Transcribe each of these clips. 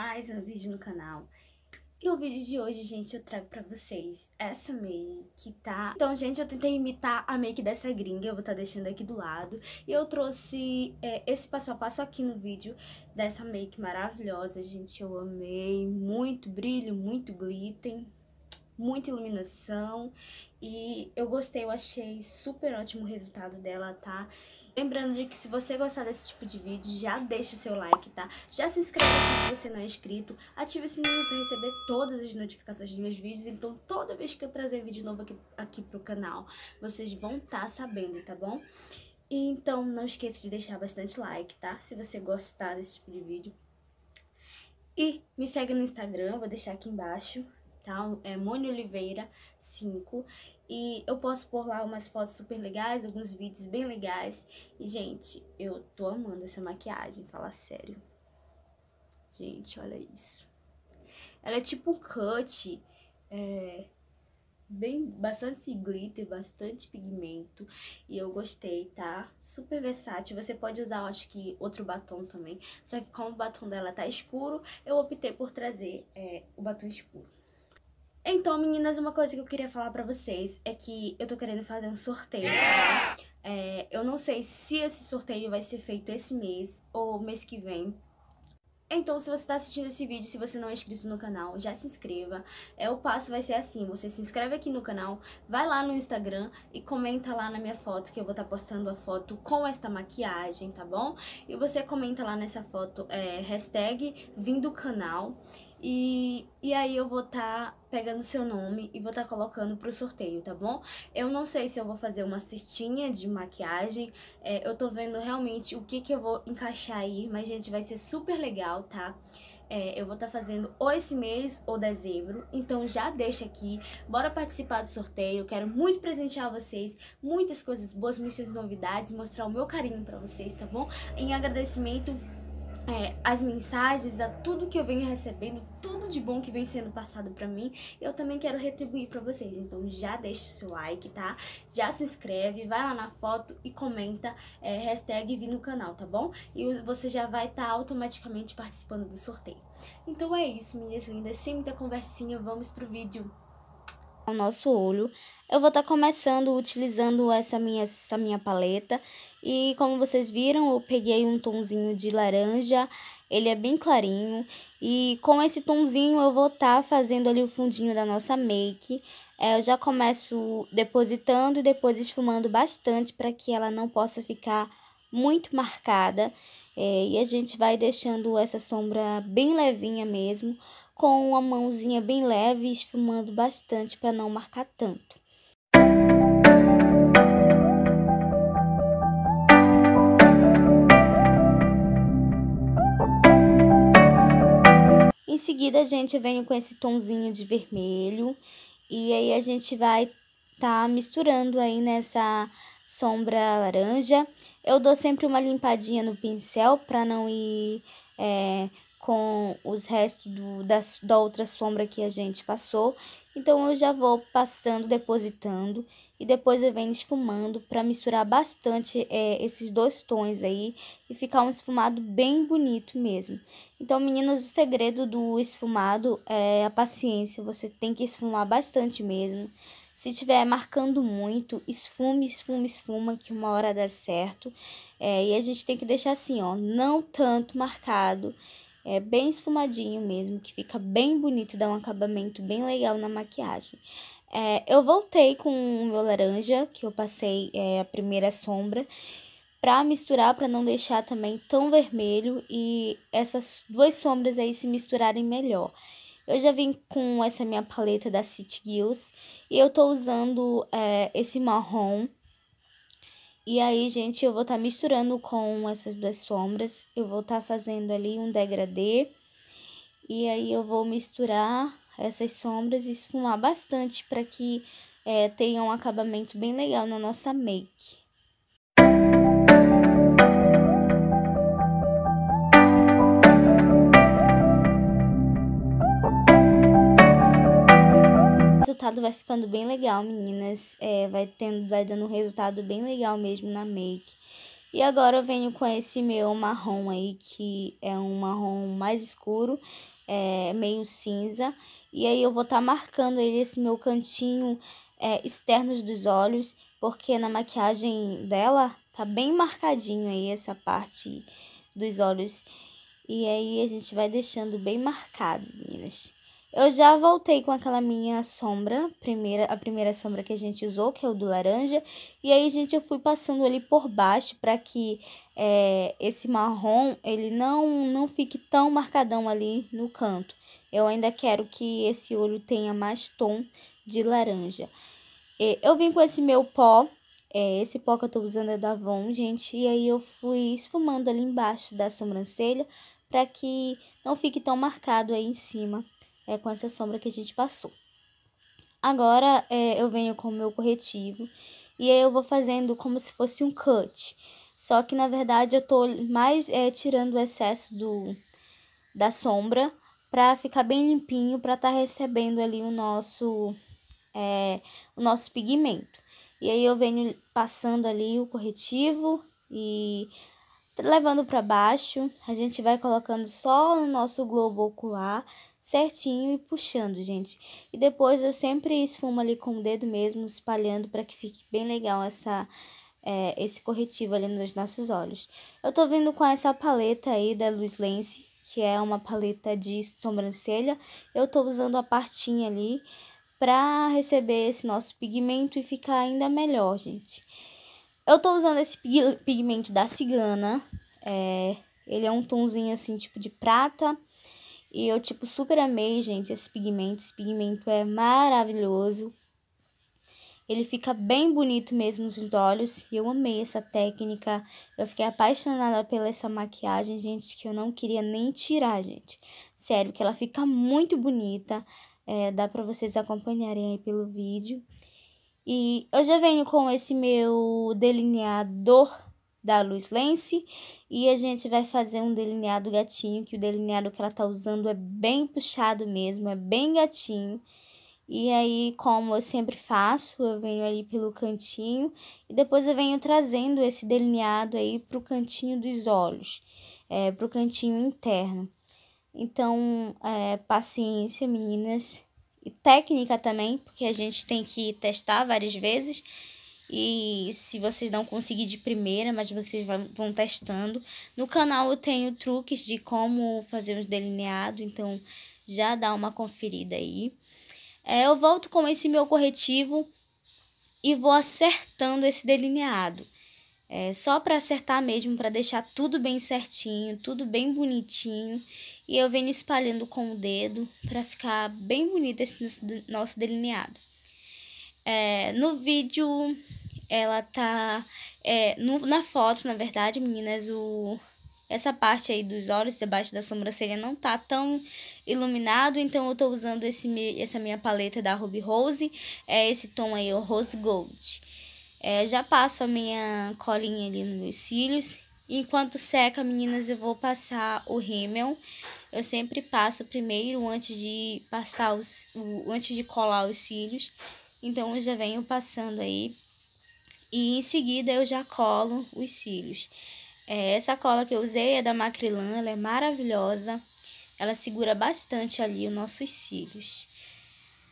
mais um vídeo no canal. E o vídeo de hoje, gente, eu trago pra vocês essa make que tá... Então, gente, eu tentei imitar a make dessa gringa, eu vou estar tá deixando aqui do lado. E eu trouxe é, esse passo a passo aqui no vídeo dessa make maravilhosa, gente. Eu amei, muito brilho, muito glitter, muita iluminação e eu gostei, eu achei super ótimo o resultado dela, tá? Lembrando de que se você gostar desse tipo de vídeo, já deixa o seu like, tá? Já se inscreve aqui se você não é inscrito, ative o sininho para receber todas as notificações dos meus vídeos, então toda vez que eu trazer vídeo novo aqui, aqui pro canal, vocês vão estar tá sabendo, tá bom? E então não esqueça de deixar bastante like, tá? Se você gostar desse tipo de vídeo. E me segue no Instagram, vou deixar aqui embaixo tá? É Mônio Oliveira 5. E eu posso pôr lá umas fotos super legais, alguns vídeos bem legais. E, gente, eu tô amando essa maquiagem, fala sério. Gente, olha isso. Ela é tipo cut, é, bem, bastante glitter, bastante pigmento. E eu gostei, tá? Super versátil. Você pode usar, acho que, outro batom também. Só que como o batom dela tá escuro, eu optei por trazer é, o batom escuro. Então, meninas, uma coisa que eu queria falar pra vocês é que eu tô querendo fazer um sorteio. É, eu não sei se esse sorteio vai ser feito esse mês ou mês que vem. Então, se você está assistindo esse vídeo, se você não é inscrito no canal, já se inscreva. É, o passo vai ser assim, você se inscreve aqui no canal, vai lá no Instagram e comenta lá na minha foto, que eu vou estar tá postando a foto com esta maquiagem, tá bom? E você comenta lá nessa foto, é, hashtag vim do canal e, e aí eu vou estar tá pegando seu nome e vou estar tá colocando pro sorteio, tá bom? Eu não sei se eu vou fazer uma cestinha de maquiagem, é, eu tô vendo realmente o que que eu vou encaixar aí, mas gente, vai ser super legal, tá? É, eu vou estar tá fazendo ou esse mês ou dezembro, então já deixa aqui, bora participar do sorteio, quero muito presentear vocês, muitas coisas boas, muitas novidades, mostrar o meu carinho pra vocês, tá bom? Em agradecimento é, as mensagens, a tudo que eu venho recebendo, tudo de bom que vem sendo passado para mim, eu também quero retribuir para vocês. Então já deixa o seu like, tá? Já se inscreve, vai lá na foto e comenta é, hashtag vir no canal, tá bom? E você já vai estar tá automaticamente participando do sorteio. Então é isso, minhas lindas. Sem muita conversinha, vamos pro vídeo. O nosso olho, eu vou estar tá começando utilizando essa minha, essa minha paleta e como vocês viram, eu peguei um tomzinho de laranja, ele é bem clarinho. E com esse tomzinho eu vou estar tá fazendo ali o fundinho da nossa make. É, eu já começo depositando e depois esfumando bastante para que ela não possa ficar muito marcada. É, e a gente vai deixando essa sombra bem levinha mesmo, com uma mãozinha bem leve, esfumando bastante para não marcar tanto. Em seguida, a gente vem com esse tonzinho de vermelho. E aí, a gente vai tá misturando aí nessa sombra laranja. Eu dou sempre uma limpadinha no pincel para não ir é, com os restos do, da, da outra sombra que a gente passou. Então, eu já vou passando, depositando e depois eu venho esfumando para misturar bastante é, esses dois tons aí e ficar um esfumado bem bonito mesmo. Então, meninas, o segredo do esfumado é a paciência, você tem que esfumar bastante mesmo. Se tiver marcando muito, esfume, esfume, esfuma, que uma hora dá certo. É, e a gente tem que deixar assim, ó, não tanto marcado, é bem esfumadinho mesmo, que fica bem bonito, dá um acabamento bem legal na maquiagem. É, eu voltei com o meu laranja, que eu passei é, a primeira sombra, para misturar, para não deixar também tão vermelho e essas duas sombras aí se misturarem melhor. Eu já vim com essa minha paleta da City Gills e eu tô usando é, esse marrom. E aí, gente, eu vou estar tá misturando com essas duas sombras. Eu vou estar tá fazendo ali um degradê. E aí eu vou misturar essas sombras e esfumar bastante para que é, tenha um acabamento bem legal na nossa make. O resultado vai ficando bem legal, meninas. É, vai, tendo, vai dando um resultado bem legal mesmo na make. E agora eu venho com esse meu marrom aí, que é um marrom mais escuro, é, meio cinza. E aí eu vou estar tá marcando ele esse meu cantinho é, externo dos olhos, porque na maquiagem dela tá bem marcadinho aí essa parte dos olhos. E aí a gente vai deixando bem marcado, meninas. Eu já voltei com aquela minha sombra, primeira, a primeira sombra que a gente usou, que é o do laranja. E aí, gente, eu fui passando ele por baixo para que é, esse marrom, ele não, não fique tão marcadão ali no canto. Eu ainda quero que esse olho tenha mais tom de laranja. Eu vim com esse meu pó, é, esse pó que eu tô usando é da Avon, gente. E aí eu fui esfumando ali embaixo da sobrancelha para que não fique tão marcado aí em cima é, com essa sombra que a gente passou. Agora é, eu venho com o meu corretivo e aí eu vou fazendo como se fosse um cut. Só que na verdade eu tô mais é, tirando o excesso do, da sombra para ficar bem limpinho, para estar tá recebendo ali o nosso é, o nosso pigmento. E aí eu venho passando ali o corretivo e levando para baixo, a gente vai colocando só no nosso globo ocular certinho e puxando, gente. E depois eu sempre esfumo ali com o dedo mesmo, espalhando para que fique bem legal essa é, esse corretivo ali nos nossos olhos. Eu tô vindo com essa paleta aí da Luz Lens que é uma paleta de sobrancelha, eu tô usando a partinha ali pra receber esse nosso pigmento e ficar ainda melhor, gente. Eu tô usando esse pigmento da Cigana, é, ele é um tonzinho assim, tipo de prata, e eu, tipo, super amei, gente, esse pigmento, esse pigmento é maravilhoso. Ele fica bem bonito mesmo nos olhos. E eu amei essa técnica. Eu fiquei apaixonada pela essa maquiagem, gente, que eu não queria nem tirar, gente. Sério, que ela fica muito bonita. É, dá pra vocês acompanharem aí pelo vídeo. E eu já venho com esse meu delineador da Luz Lance. E a gente vai fazer um delineado gatinho, que o delineado que ela tá usando é bem puxado mesmo, é bem gatinho. E aí, como eu sempre faço, eu venho ali pelo cantinho e depois eu venho trazendo esse delineado aí pro cantinho dos olhos, é, pro cantinho interno. Então, é, paciência, meninas, e técnica também, porque a gente tem que testar várias vezes. E se vocês não conseguir de primeira, mas vocês vão testando. No canal eu tenho truques de como fazer os delineado então já dá uma conferida aí. É, eu volto com esse meu corretivo e vou acertando esse delineado. É, só para acertar mesmo, para deixar tudo bem certinho, tudo bem bonitinho. E eu venho espalhando com o dedo para ficar bem bonito esse nosso delineado. É, no vídeo, ela tá. É, no, na foto, na verdade, meninas, o, essa parte aí dos olhos, debaixo da sobrancelha, não tá tão iluminado, então eu tô usando esse, essa minha paleta da Ruby Rose, é esse tom aí, o Rose Gold. É, já passo a minha colinha ali nos meus cílios. Enquanto seca, meninas, eu vou passar o rímel. Eu sempre passo primeiro antes de passar os, o, antes de colar os cílios. Então eu já venho passando aí. E em seguida eu já colo os cílios. É, essa cola que eu usei é da Macrilan, ela é maravilhosa. Ela segura bastante ali os nossos cílios.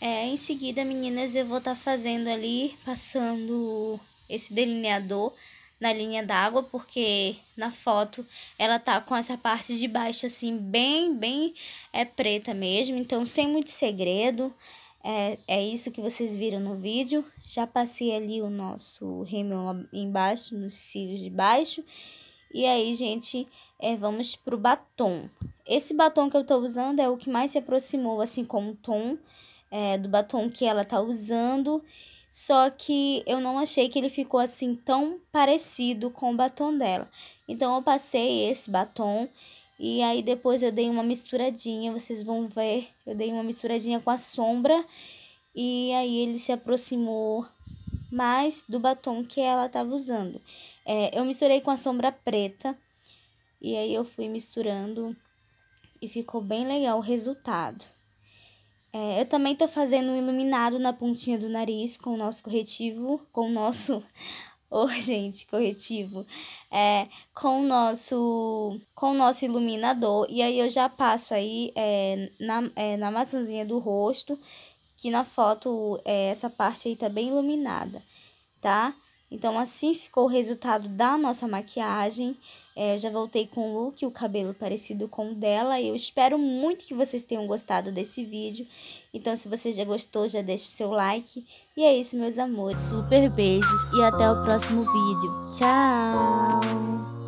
É, em seguida, meninas, eu vou estar tá fazendo ali, passando esse delineador na linha d'água, porque na foto ela tá com essa parte de baixo assim, bem, bem é preta mesmo, então sem muito segredo. É, é isso que vocês viram no vídeo. Já passei ali o nosso rímel embaixo, nos cílios de baixo. E aí, gente, é, vamos pro batom. Esse batom que eu tô usando é o que mais se aproximou, assim, como tom é, do batom que ela tá usando. Só que eu não achei que ele ficou assim tão parecido com o batom dela. Então, eu passei esse batom e aí depois eu dei uma misturadinha, vocês vão ver. Eu dei uma misturadinha com a sombra e aí ele se aproximou mais do batom que ela tava usando. É, eu misturei com a sombra preta. E aí eu fui misturando e ficou bem legal o resultado. É, eu também tô fazendo um iluminado na pontinha do nariz com o nosso corretivo, com o nosso Ô, oh, gente, corretivo. É, com o nosso com o nosso iluminador. E aí eu já passo aí é, na, é, na maçãzinha do rosto, que na foto é, essa parte aí tá bem iluminada, tá? Então, assim ficou o resultado da nossa maquiagem. É, já voltei com o look, o cabelo parecido com o dela. Eu espero muito que vocês tenham gostado desse vídeo. Então, se você já gostou, já deixa o seu like. E é isso, meus amores. Super beijos e até o próximo vídeo. Tchau!